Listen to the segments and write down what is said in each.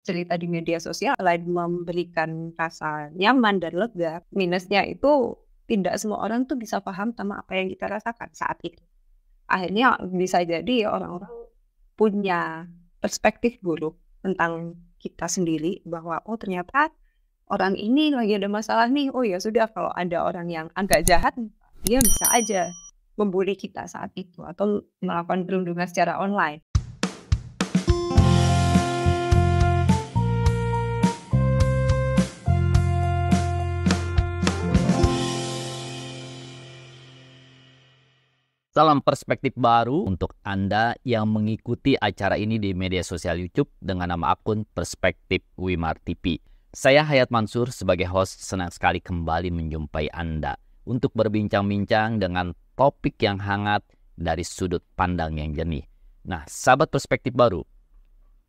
cerita di media sosial lain memberikan rasa nyaman dan lega minusnya itu tidak semua orang tuh bisa paham sama apa yang kita rasakan saat itu akhirnya bisa jadi orang-orang punya perspektif buruk tentang kita sendiri bahwa oh ternyata orang ini lagi ada masalah nih oh ya sudah kalau ada orang yang agak jahat dia bisa aja membuli kita saat itu atau melakukan perundungan secara online Salam perspektif baru untuk Anda yang mengikuti acara ini di media sosial YouTube dengan nama akun Perspektif Wimar TV. Saya Hayat Mansur sebagai host senang sekali kembali menjumpai Anda untuk berbincang-bincang dengan topik yang hangat dari sudut pandang yang jernih. Nah, sahabat perspektif baru,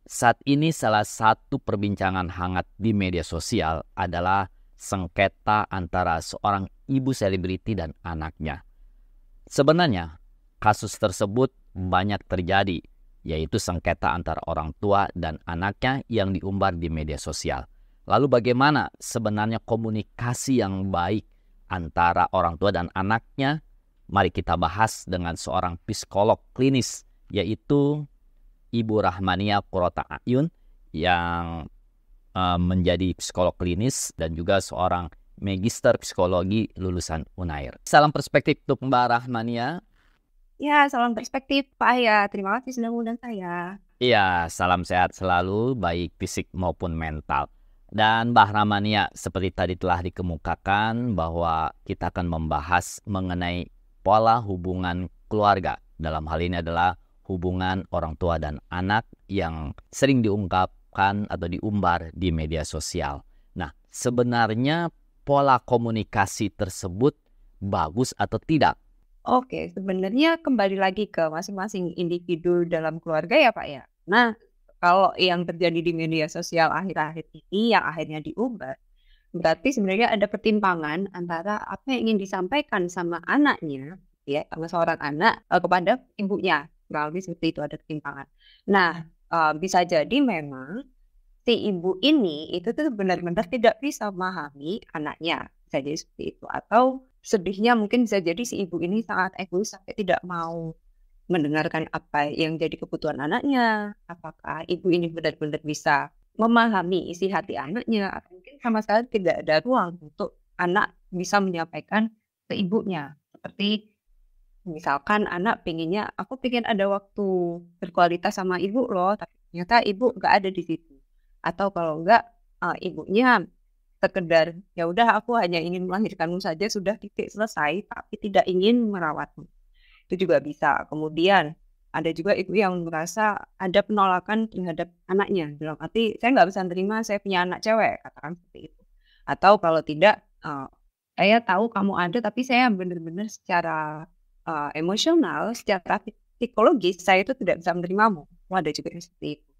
saat ini salah satu perbincangan hangat di media sosial adalah sengketa antara seorang ibu selebriti dan anaknya. Sebenarnya, Kasus tersebut banyak terjadi, yaitu sengketa antara orang tua dan anaknya yang diumbar di media sosial. Lalu bagaimana sebenarnya komunikasi yang baik antara orang tua dan anaknya? Mari kita bahas dengan seorang psikolog klinis yaitu Ibu Rahmania Kurota Ayun yang eh, menjadi psikolog klinis dan juga seorang magister psikologi lulusan Unair. Salam perspektif untuk Mbak Rahmania. Ya, salam perspektif Pak Ayah. Terima kasih sudah mengundang saya. Iya, salam sehat selalu baik fisik maupun mental. Dan Mbah Ramania seperti tadi telah dikemukakan bahwa kita akan membahas mengenai pola hubungan keluarga. Dalam hal ini adalah hubungan orang tua dan anak yang sering diungkapkan atau diumbar di media sosial. Nah, sebenarnya pola komunikasi tersebut bagus atau tidak Oke, sebenarnya kembali lagi ke masing-masing individu dalam keluarga ya Pak ya. Nah, kalau yang terjadi di media sosial akhir-akhir ini yang akhirnya diubah, berarti sebenarnya ada pertimbangan antara apa yang ingin disampaikan sama anaknya, ya, sama seorang anak eh, kepada ibunya. Kurang seperti itu ada pertimbangan. Nah, eh, bisa jadi memang si ibu ini itu tuh benar-benar tidak bisa memahami anaknya. Bisa jadi seperti itu. Atau sedihnya mungkin bisa jadi si ibu ini sangat egois sampai tidak mau mendengarkan apa yang jadi kebutuhan anaknya. Apakah ibu ini benar-benar bisa memahami isi hati anaknya? Atau mungkin sama sekali tidak ada ruang untuk anak bisa menyampaikan ke ibunya. Seperti misalkan anak pengennya, aku pengen ada waktu berkualitas sama ibu loh, tapi ternyata ibu nggak ada di situ. Atau kalau nggak, uh, ibunya sekedar ya udah aku hanya ingin melahirkanmu saja sudah titik selesai tapi tidak ingin merawatmu itu juga bisa kemudian ada juga ibu yang merasa ada penolakan terhadap anaknya dalam arti saya nggak bisa terima saya punya anak cewek katakan seperti itu atau kalau tidak uh, saya tahu kamu ada tapi saya benar-benar secara uh, emosional secara psikologis saya itu tidak bisa menerimamu Wah, ada juga yang seperti itu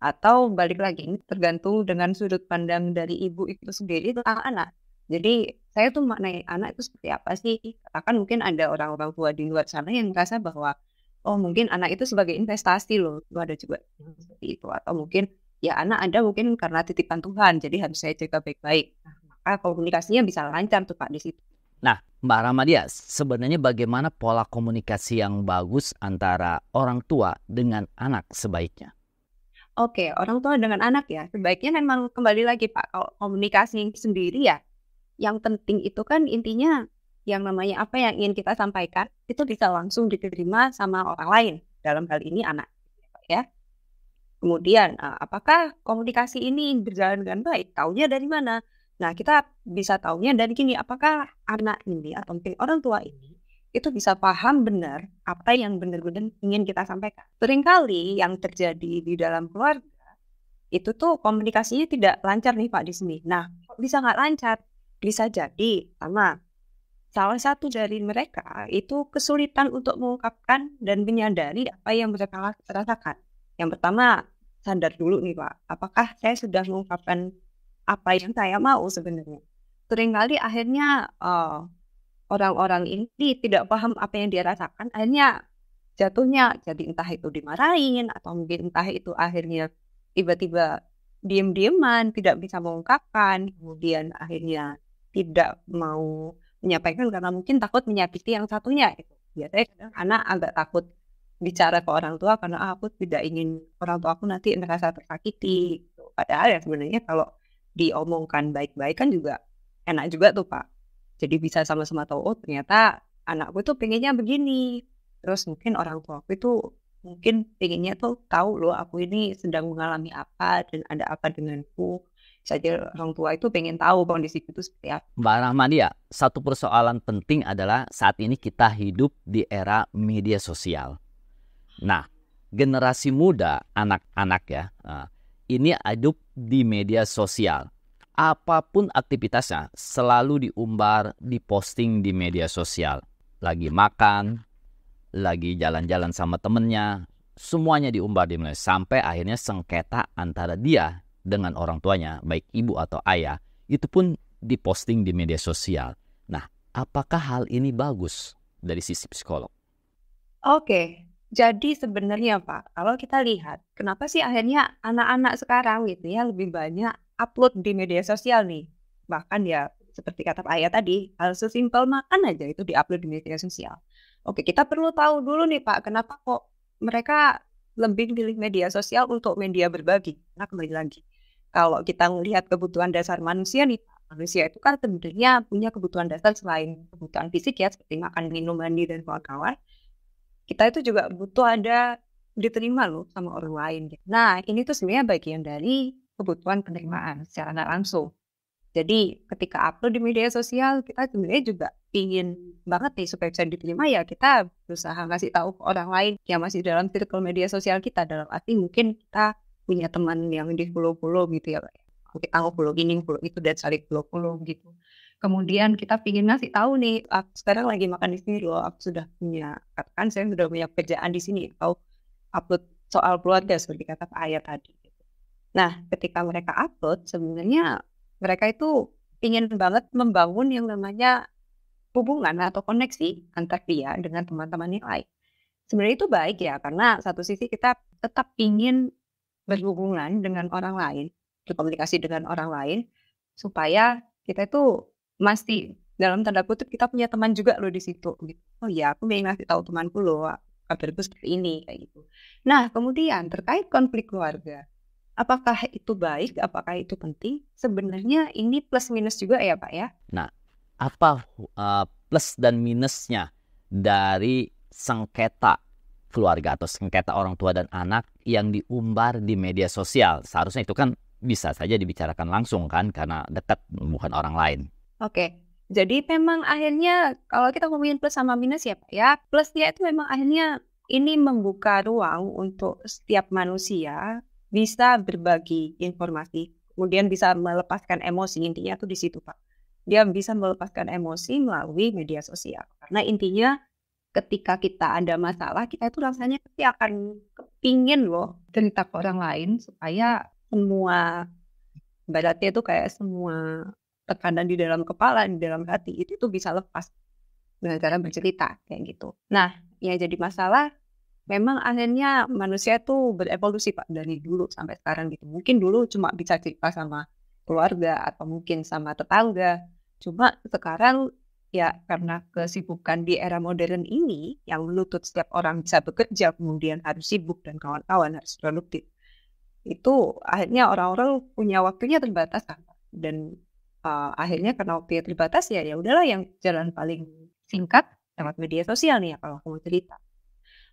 atau balik lagi ini tergantung dengan sudut pandang dari ibu itu sendiri tentang anak. Jadi saya tuh maknai anak itu seperti apa sih? Akan mungkin ada orang-orang tua di luar sana yang merasa bahwa oh mungkin anak itu sebagai investasi loh, Lu ada juga seperti itu atau mungkin ya anak ada mungkin karena titipan Tuhan, jadi harus saya jaga baik-baik. Nah, maka komunikasinya bisa lancar tuh Pak di situ. Nah, Mbak Ramadia, sebenarnya bagaimana pola komunikasi yang bagus antara orang tua dengan anak sebaiknya? Oke, orang tua dengan anak ya. Sebaiknya memang kembali lagi Pak, kalau komunikasi sendiri ya, yang penting itu kan intinya yang namanya apa yang ingin kita sampaikan itu bisa langsung diterima sama orang lain. Dalam hal ini anak, ya. Kemudian, eh, apakah komunikasi ini berjalan dengan baik? Taunya dari mana? Nah, kita bisa taunya dari gini, apakah anak ini atau mungkin orang tua ini itu bisa paham benar apa yang benar-benar ingin kita sampaikan. Seringkali yang terjadi di dalam keluarga itu tuh komunikasinya tidak lancar nih Pak di sini. Nah, bisa nggak lancar? Bisa jadi sama salah satu dari mereka itu kesulitan untuk mengungkapkan dan menyadari apa yang mereka rasakan. Yang pertama, sadar dulu nih Pak, apakah saya sudah mengungkapkan apa yang saya mau sebenarnya. Seringkali akhirnya uh, orang-orang ini tidak paham apa yang dia rasakan akhirnya jatuhnya jadi entah itu dimarahin atau mungkin entah itu akhirnya tiba-tiba diem-dieman tidak bisa mengungkapkan kemudian akhirnya tidak mau menyampaikan karena mungkin takut menyakiti yang satunya itu biasanya kadang anak agak takut bicara ke orang tua karena ah, aku tidak ingin orang tua aku nanti merasa tersakiti gitu. padahal ya sebenarnya kalau diomongkan baik-baik kan juga enak juga tuh pak jadi bisa sama-sama tahu, oh ternyata anakku tuh pengennya begini. Terus mungkin orang tua aku itu mungkin pengennya tuh tahu loh aku ini sedang mengalami apa dan ada apa denganku saja orang tua itu pengen tahu kondisi itu seperti apa. Mbak ya, satu persoalan penting adalah saat ini kita hidup di era media sosial. Nah, generasi muda, anak-anak ya, eh, ini hidup di media sosial apapun aktivitasnya selalu diumbar, diposting di media sosial. Lagi makan, lagi jalan-jalan sama temennya, semuanya diumbar di media sampai akhirnya sengketa antara dia dengan orang tuanya, baik ibu atau ayah, itu pun diposting di media sosial. Nah, apakah hal ini bagus dari sisi psikolog? Oke, jadi sebenarnya Pak, kalau kita lihat, kenapa sih akhirnya anak-anak sekarang gitu ya lebih banyak upload di media sosial nih. Bahkan ya seperti kata Pak Ayah tadi, hal sesimpel makan aja itu diupload di media sosial. Oke, kita perlu tahu dulu nih Pak, kenapa kok mereka lebih pilih media sosial untuk media berbagi? Nah, kembali lagi, kalau kita melihat kebutuhan dasar manusia nih Pak, manusia itu kan sebenarnya punya kebutuhan dasar selain kebutuhan fisik ya, seperti makan, minum, mandi, dan kawan-kawan. Kita itu juga butuh ada diterima loh sama orang lain. Nah, ini tuh sebenarnya bagian dari kebutuhan penerimaan secara nggak langsung. Jadi ketika upload di media sosial kita sebenarnya juga ingin banget nih supaya bisa diterima ya kita berusaha ngasih tahu ke orang lain yang masih dalam circle media sosial kita dalam arti mungkin kita punya teman yang di follow-follow gitu ya kita ya. tahu follow ini follow itu dan saling follow-follow gitu kemudian kita ingin ngasih tahu nih aku ah, sekarang lagi makan di sini loh aku sudah punya katakan saya sudah punya kerjaan di sini atau upload soal keluarga seperti kata Ayat tadi Nah, ketika mereka upload, sebenarnya mereka itu ingin banget membangun yang namanya hubungan atau koneksi antar dia dengan teman-teman yang lain. Sebenarnya itu baik ya, karena satu sisi kita tetap ingin berhubungan dengan orang lain, berkomunikasi dengan orang lain, supaya kita itu masih dalam tanda kutip kita punya teman juga loh di situ gitu. Oh iya, aku ingin ngasih tahu temanku loh kabar seperti ini kayak gitu. Nah, kemudian terkait konflik keluarga. Apakah itu baik? Apakah itu penting? Sebenarnya ini plus minus juga ya Pak ya? Nah, apa uh, plus dan minusnya dari sengketa keluarga atau sengketa orang tua dan anak yang diumbar di media sosial? Seharusnya itu kan bisa saja dibicarakan langsung kan karena dekat bukan orang lain. Oke, Jadi memang akhirnya kalau kita ngomongin plus sama minus ya Pak ya, plusnya itu memang akhirnya ini membuka ruang untuk setiap manusia bisa berbagi informasi, kemudian bisa melepaskan emosi. Intinya tuh di situ, Pak. Dia bisa melepaskan emosi melalui media sosial. Karena intinya ketika kita ada masalah, kita itu rasanya pasti akan kepingin loh cerita ke orang lain supaya semua berarti itu kayak semua tekanan di dalam kepala, di dalam hati itu tuh bisa lepas dengan cara bercerita kayak gitu. Nah, yang jadi masalah memang akhirnya manusia tuh berevolusi Pak dari dulu sampai sekarang gitu. Mungkin dulu cuma bisa cerita sama keluarga atau mungkin sama tetangga. Cuma sekarang ya karena kesibukan di era modern ini yang menuntut setiap orang bisa bekerja kemudian harus sibuk dan kawan-kawan harus produktif. Itu akhirnya orang-orang punya waktunya terbatas kan? dan uh, akhirnya karena waktunya terbatas ya ya udahlah yang jalan paling singkat lewat media sosial nih ya kalau aku mau cerita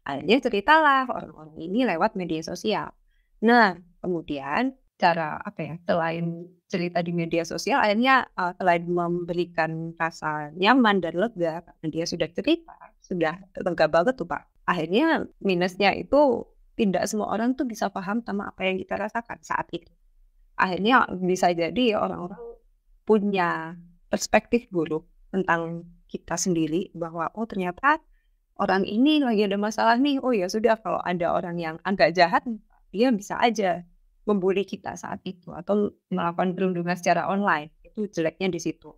akhirnya ceritalah orang-orang ini lewat media sosial. Nah, kemudian cara apa ya selain cerita di media sosial akhirnya uh, selain memberikan rasa nyaman dan lega karena dia sudah cerita sudah lega banget tuh pak akhirnya minusnya itu tidak semua orang tuh bisa paham sama apa yang kita rasakan saat itu akhirnya bisa jadi orang-orang punya perspektif buruk tentang kita sendiri bahwa oh ternyata orang ini lagi ada masalah nih oh ya sudah kalau ada orang yang agak jahat dia bisa aja membuli kita saat itu atau melakukan perundungan secara online itu jeleknya di situ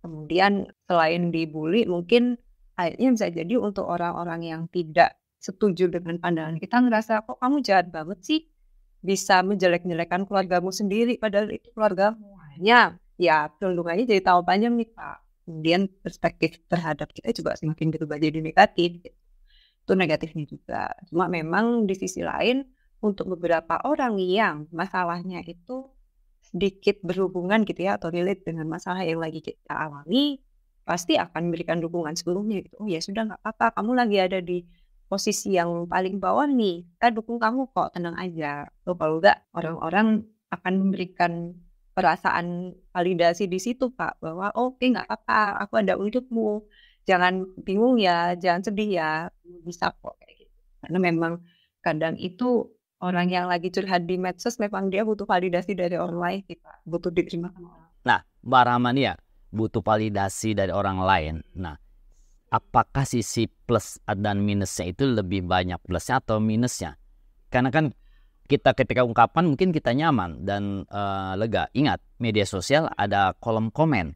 kemudian selain dibully mungkin akhirnya bisa jadi untuk orang-orang yang tidak setuju dengan pandangan kita ngerasa kok kamu jahat banget sih bisa menjelek-jelekan keluargamu sendiri padahal itu keluargamu hanya ya perundungannya jadi tahu panjang nih pak kemudian perspektif terhadap kita juga semakin berubah jadi negatif gitu. itu negatifnya juga cuma memang di sisi lain untuk beberapa orang yang masalahnya itu sedikit berhubungan gitu ya atau relate dengan masalah yang lagi kita alami pasti akan memberikan dukungan sebelumnya gitu oh ya sudah nggak apa-apa kamu lagi ada di posisi yang paling bawah nih kita dukung kamu kok tenang aja Tuh, kalau enggak orang-orang akan memberikan perasaan validasi di situ Pak bahwa oh, oke okay, nggak apa-apa aku ada untukmu jangan bingung ya jangan sedih ya bisa kok kayak gitu karena memang kadang itu orang yang lagi curhat di medsos memang dia butuh validasi dari orang lain sih Pak butuh diterima sama orang nah Mbak ya butuh validasi dari orang lain nah apakah sisi plus dan minusnya itu lebih banyak plusnya atau minusnya karena kan kita ketika ungkapan mungkin kita nyaman dan uh, lega. Ingat, media sosial ada kolom komen.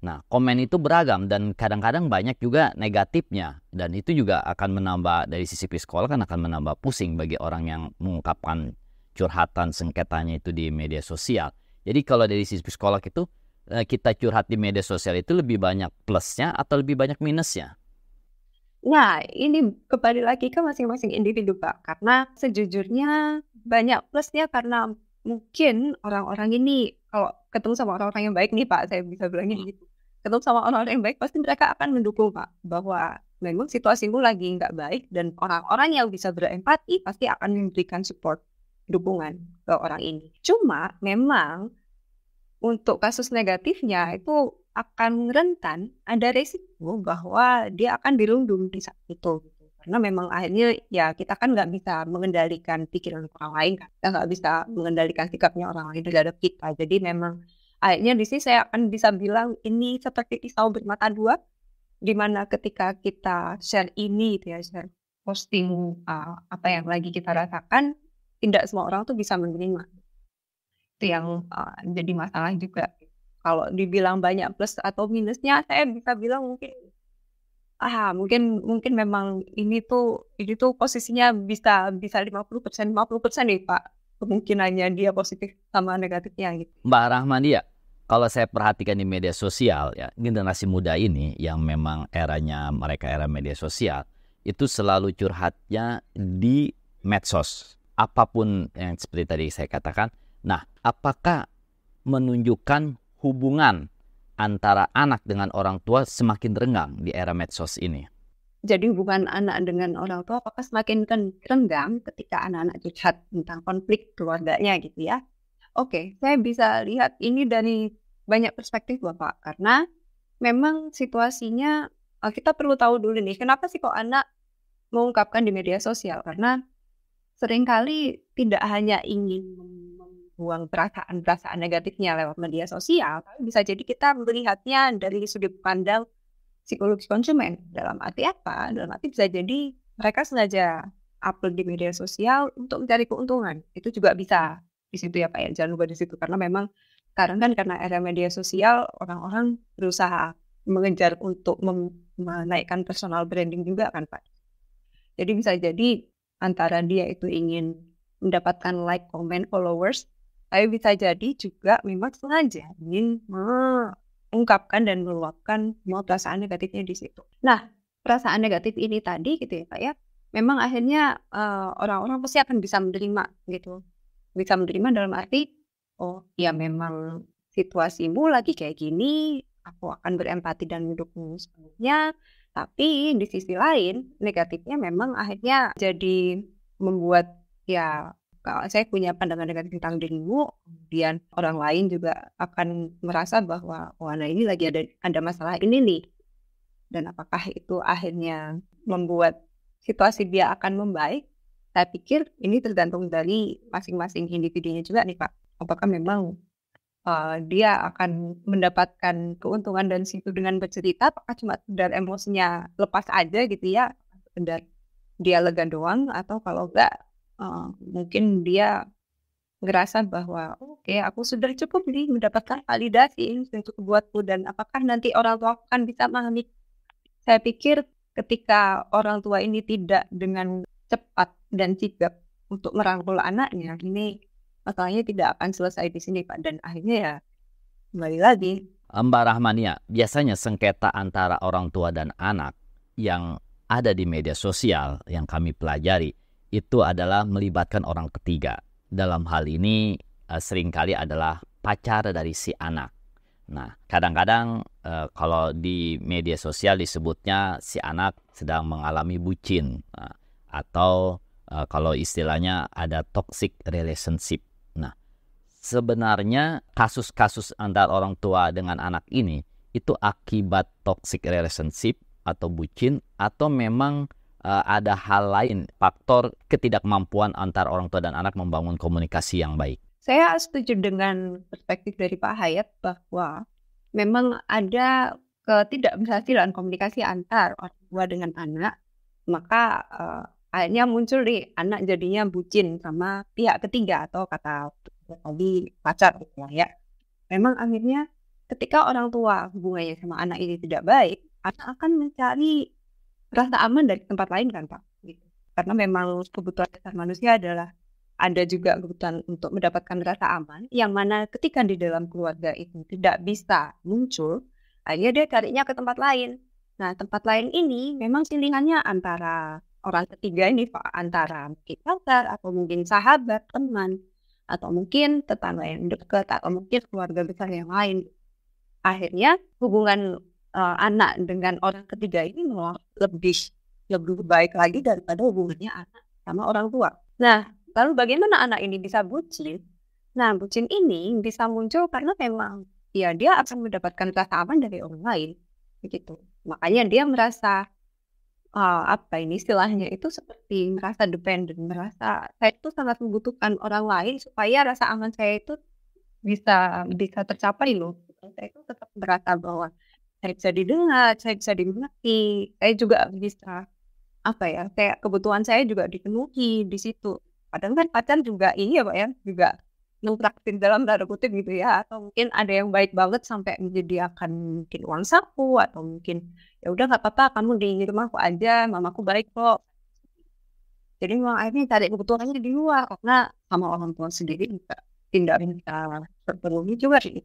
Nah, komen itu beragam dan kadang-kadang banyak juga negatifnya dan itu juga akan menambah dari sisi psikolog kan akan menambah pusing bagi orang yang mengungkapkan curhatan sengketanya itu di media sosial. Jadi kalau dari sisi psikolog itu eh, kita curhat di media sosial itu lebih banyak plusnya atau lebih banyak minusnya? Nah, ini kembali lagi ke masing-masing individu, Pak. Karena sejujurnya banyak plusnya karena mungkin orang-orang ini kalau ketemu sama orang-orang yang baik nih, Pak, saya bisa bilangnya hmm. gitu. Ketemu sama orang-orang yang baik, pasti mereka akan mendukung, Pak, bahwa memang situasimu lagi nggak baik dan orang-orang yang bisa berempati pasti akan memberikan support dukungan ke orang ini. Cuma memang untuk kasus negatifnya itu akan rentan ada resiko bahwa dia akan dirundung di saat itu karena memang akhirnya ya kita kan nggak bisa mengendalikan pikiran orang lain kan kita nggak bisa mengendalikan sikapnya orang lain terhadap kita jadi memang akhirnya di sini saya akan bisa bilang ini seperti pisau bermata dua di mana ketika kita share ini gitu ya share posting uh, apa yang lagi kita rasakan tidak semua orang tuh bisa menerima itu yang uh, jadi masalah juga kalau dibilang banyak plus atau minusnya saya bisa bilang mungkin ah mungkin mungkin memang ini tuh ini tuh posisinya bisa bisa 50 persen 50 persen nih pak kemungkinannya dia positif sama negatifnya gitu. Mbak Rahmania ya, kalau saya perhatikan di media sosial ya generasi muda ini yang memang eranya mereka era media sosial itu selalu curhatnya di medsos apapun yang seperti tadi saya katakan. Nah, apakah menunjukkan hubungan antara anak dengan orang tua semakin renggang di era medsos ini? Jadi hubungan anak dengan orang tua apakah semakin renggang ketika anak-anak curhat tentang konflik keluarganya gitu ya? Oke, saya bisa lihat ini dari banyak perspektif Bapak karena memang situasinya ah, kita perlu tahu dulu nih kenapa sih kok anak mengungkapkan di media sosial karena seringkali tidak hanya ingin buang perasaan-perasaan negatifnya lewat media sosial, tapi bisa jadi kita melihatnya dari sudut pandang psikologis konsumen. Dalam arti apa? Dalam arti bisa jadi mereka sengaja upload di media sosial untuk mencari keuntungan. Itu juga bisa di situ ya Pak ya, jangan lupa di situ. Karena memang sekarang kan karena era media sosial, orang-orang berusaha mengejar untuk menaikkan personal branding juga kan Pak. Jadi bisa jadi antara dia itu ingin mendapatkan like, comment, followers, tapi bisa jadi juga memang sengaja ingin mengungkapkan dan meluapkan semua perasaan negatifnya di situ. Nah, perasaan negatif ini tadi gitu ya Pak ya, memang akhirnya eh, orang-orang uh, pasti akan bisa menerima gitu. Bisa menerima dalam arti, oh ya memang situasimu lagi kayak gini, aku akan berempati dan mendukung sepenuhnya. Tapi di sisi lain, negatifnya memang akhirnya jadi membuat ya kalau saya punya pandangan negatif tentang dirimu, kemudian orang lain juga akan merasa bahwa wahana ini lagi ada ada masalah ini nih. Dan apakah itu akhirnya membuat situasi dia akan membaik? Saya pikir ini tergantung dari masing-masing individunya juga nih Pak. Apakah memang uh, dia akan mendapatkan keuntungan dan situ dengan bercerita? Apakah cuma dari emosinya lepas aja gitu ya? Dan dia lega doang atau kalau enggak mungkin dia ngerasa bahwa oke okay, aku sudah cukup nih mendapatkan validasi untuk buatku dan apakah nanti orang tua akan bisa memahami saya pikir ketika orang tua ini tidak dengan cepat dan sigap untuk merangkul anaknya ini masalahnya tidak akan selesai di sini Pak dan akhirnya ya kembali lagi Mbak Rahmania biasanya sengketa antara orang tua dan anak yang ada di media sosial yang kami pelajari itu adalah melibatkan orang ketiga. Dalam hal ini eh, seringkali adalah pacar dari si anak. Nah, kadang-kadang eh, kalau di media sosial disebutnya si anak sedang mengalami bucin nah, atau eh, kalau istilahnya ada toxic relationship. Nah, sebenarnya kasus-kasus antara orang tua dengan anak ini itu akibat toxic relationship atau bucin atau memang uh, ada hal lain, faktor ketidakmampuan antar orang tua dan anak membangun komunikasi yang baik? Saya setuju dengan perspektif dari Pak Hayat bahwa memang ada ketidakberhasilan komunikasi antar orang tua dengan anak, maka uh, akhirnya muncul nih anak jadinya bucin sama pihak ketiga atau kata tadi pacar gitu ya. Memang akhirnya ketika orang tua hubungannya sama anak ini tidak baik, anak akan mencari rasa aman dari tempat lain kan Pak. Gitu. Karena memang kebutuhan dasar manusia adalah ada juga kebutuhan untuk mendapatkan rasa aman yang mana ketika di dalam keluarga itu tidak bisa muncul, akhirnya dia carinya ke tempat lain. Nah, tempat lain ini memang pilihannya antara orang ketiga ini Pak, antara kita, atau mungkin sahabat, teman, atau mungkin tetangga yang dekat atau mungkin keluarga besar yang lain. Akhirnya hubungan uh, anak dengan orang ketiga ini malah lebih lebih baik lagi daripada hubungannya anak sama orang tua. Nah, lalu bagaimana anak ini bisa bucin? Nah, bucin ini bisa muncul karena memang ya dia akan mendapatkan rasa aman dari orang lain, begitu. Makanya dia merasa uh, apa ini istilahnya itu seperti merasa dependen, merasa saya itu sangat membutuhkan orang lain supaya rasa aman saya itu bisa bisa tercapai loh. Saya itu tetap merasa bahwa saya bisa didengar, saya bisa dimengerti, saya juga bisa apa ya, kayak kebutuhan saya juga dipenuhi di situ. Padahal kan pacar juga ini ya Pak ya, juga nutraktif dalam tanda kutip gitu ya atau mungkin ada yang baik banget sampai menyediakan mungkin uang saku atau mungkin ya udah nggak apa-apa kamu di rumahku aja mamaku baik kok jadi memang akhirnya tadi kebutuhannya di luar karena sama orang tua sendiri juga tidak minta terpenuhi juga sih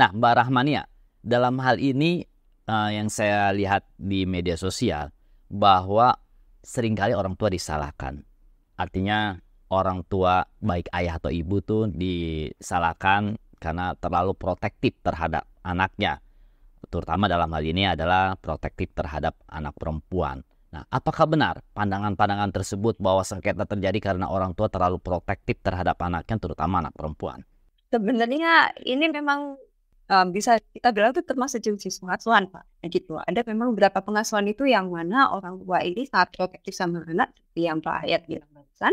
nah Mbak Rahmania dalam hal ini uh, yang saya lihat di media sosial bahwa seringkali orang tua disalahkan. Artinya orang tua baik ayah atau ibu tuh disalahkan karena terlalu protektif terhadap anaknya. Terutama dalam hal ini adalah protektif terhadap anak perempuan. Nah, apakah benar pandangan-pandangan tersebut bahwa sengketa terjadi karena orang tua terlalu protektif terhadap anaknya, terutama anak perempuan? Sebenarnya ini memang um, bisa kita bilang itu termasuk jenis pengasuhan pak nah, gitu ada memang beberapa pengasuhan itu yang mana orang tua ini sangat protektif sama anak yang pak Ayat bilang barusan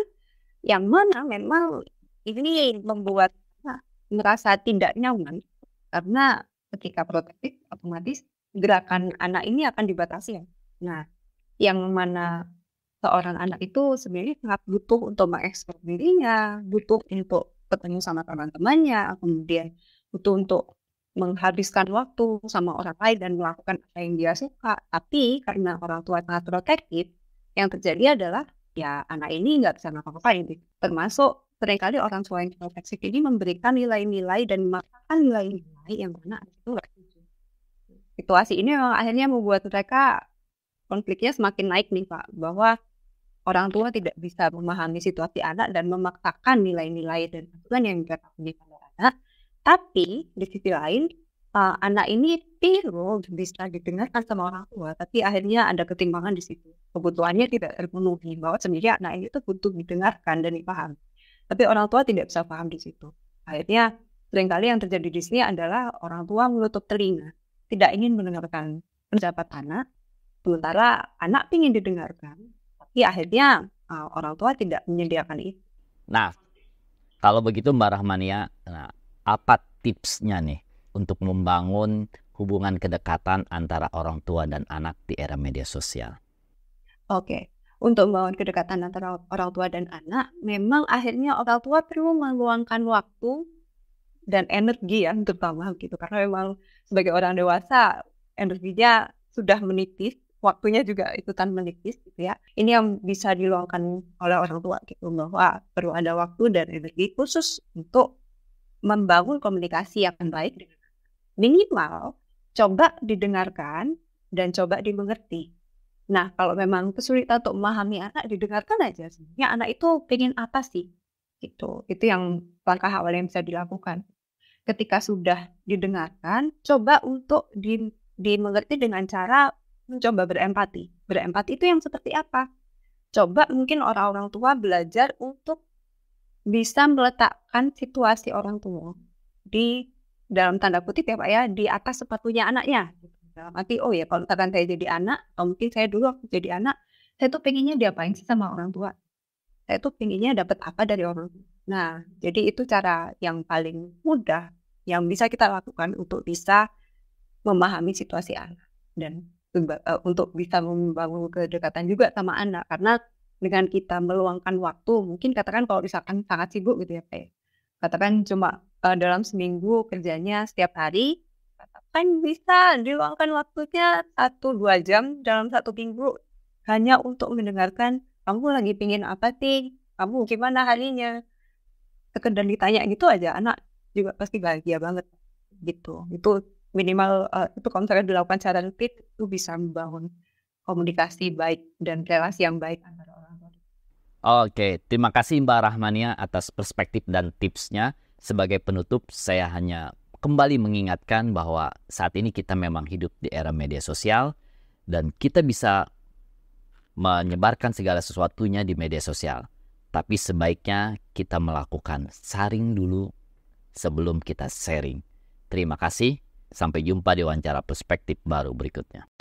yang mana memang ini membuat nah, merasa tidak nyaman karena ketika protektif otomatis gerakan anak ini akan dibatasi ya nah yang mana seorang anak itu sebenarnya sangat butuh untuk mengekspor dirinya butuh untuk ketemu sama teman-temannya kemudian butuh untuk menghabiskan waktu sama orang lain dan melakukan apa yang dia suka. Tapi karena orang tua sangat protektif, yang terjadi adalah ya anak ini nggak bisa ngapa ini. Termasuk seringkali orang tua yang protektif ini memberikan nilai-nilai dan memaksakan nilai-nilai yang mana itu Situasi ini memang akhirnya membuat mereka konfliknya semakin naik nih Pak, bahwa orang tua tidak bisa memahami situasi anak dan memaksakan nilai-nilai dan aturan yang mereka punya pada anak tapi di sisi lain uh, anak ini tiru bisa didengarkan sama orang tua, tapi akhirnya ada ketimbangan di situ. Kebutuhannya tidak terpenuhi bahwa sebenarnya anak ini tuh butuh didengarkan dan dipaham. Tapi orang tua tidak bisa paham di situ. Akhirnya seringkali yang terjadi di sini adalah orang tua menutup telinga, tidak ingin mendengarkan pendapat anak, sementara anak ingin didengarkan, tapi akhirnya uh, orang tua tidak menyediakan itu. Nah, kalau begitu Mbak Rahmania, nah, apa tipsnya nih untuk membangun hubungan kedekatan antara orang tua dan anak di era media sosial? Oke, untuk membangun kedekatan antara orang tua dan anak, memang akhirnya orang tua perlu meluangkan waktu dan energi yang ya terutama gitu karena memang sebagai orang dewasa energinya sudah menipis waktunya juga ikutan menipis gitu ya. Ini yang bisa diluangkan oleh orang tua gitu bahwa perlu ada waktu dan energi khusus untuk membangun komunikasi yang baik minimal coba didengarkan dan coba dimengerti. Nah, kalau memang kesulitan untuk memahami anak, didengarkan aja. Sebenarnya anak itu pengen apa sih? Gitu. Itu yang langkah awal yang bisa dilakukan. Ketika sudah didengarkan, coba untuk di, dimengerti dengan cara mencoba berempati. Berempati itu yang seperti apa? Coba mungkin orang-orang tua belajar untuk bisa meletakkan situasi orang tua di dalam tanda kutip ya Pak ya di atas sepatunya anaknya dalam arti oh ya kalau misalkan saya jadi anak atau mungkin saya dulu waktu jadi anak saya tuh pengennya diapain sih sama orang tua saya tuh pengennya dapat apa dari orang tua nah jadi itu cara yang paling mudah yang bisa kita lakukan untuk bisa memahami situasi anak dan e, untuk bisa membangun kedekatan juga sama anak karena dengan kita meluangkan waktu mungkin katakan kalau misalkan sangat sibuk gitu ya pak katakan cuma uh, dalam seminggu kerjanya setiap hari katakan bisa diluangkan waktunya satu dua jam dalam satu minggu hanya untuk mendengarkan kamu lagi pingin apa sih kamu gimana harinya sekedar ditanya gitu aja anak juga pasti bahagia banget gitu itu minimal uh, itu kalau misalnya dilakukan secara rutin itu bisa membangun komunikasi baik dan relasi yang baik antara Oke, terima kasih Mbak Rahmania atas perspektif dan tipsnya. Sebagai penutup, saya hanya kembali mengingatkan bahwa saat ini kita memang hidup di era media sosial dan kita bisa menyebarkan segala sesuatunya di media sosial. Tapi sebaiknya kita melakukan saring dulu sebelum kita sharing. Terima kasih, sampai jumpa di wawancara perspektif baru berikutnya.